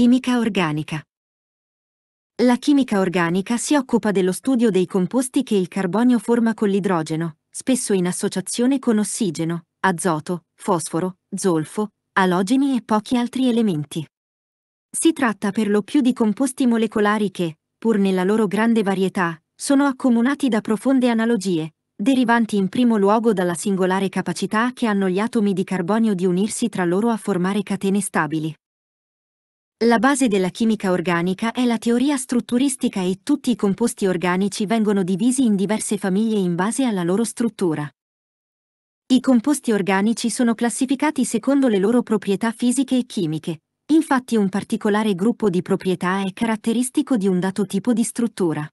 Chimica organica. La chimica organica si occupa dello studio dei composti che il carbonio forma con l'idrogeno, spesso in associazione con ossigeno, azoto, fosforo, zolfo, alogeni e pochi altri elementi. Si tratta per lo più di composti molecolari che, pur nella loro grande varietà, sono accomunati da profonde analogie, derivanti in primo luogo dalla singolare capacità che hanno gli atomi di carbonio di unirsi tra loro a formare catene stabili. La base della chimica organica è la teoria strutturistica e tutti i composti organici vengono divisi in diverse famiglie in base alla loro struttura. I composti organici sono classificati secondo le loro proprietà fisiche e chimiche. Infatti un particolare gruppo di proprietà è caratteristico di un dato tipo di struttura.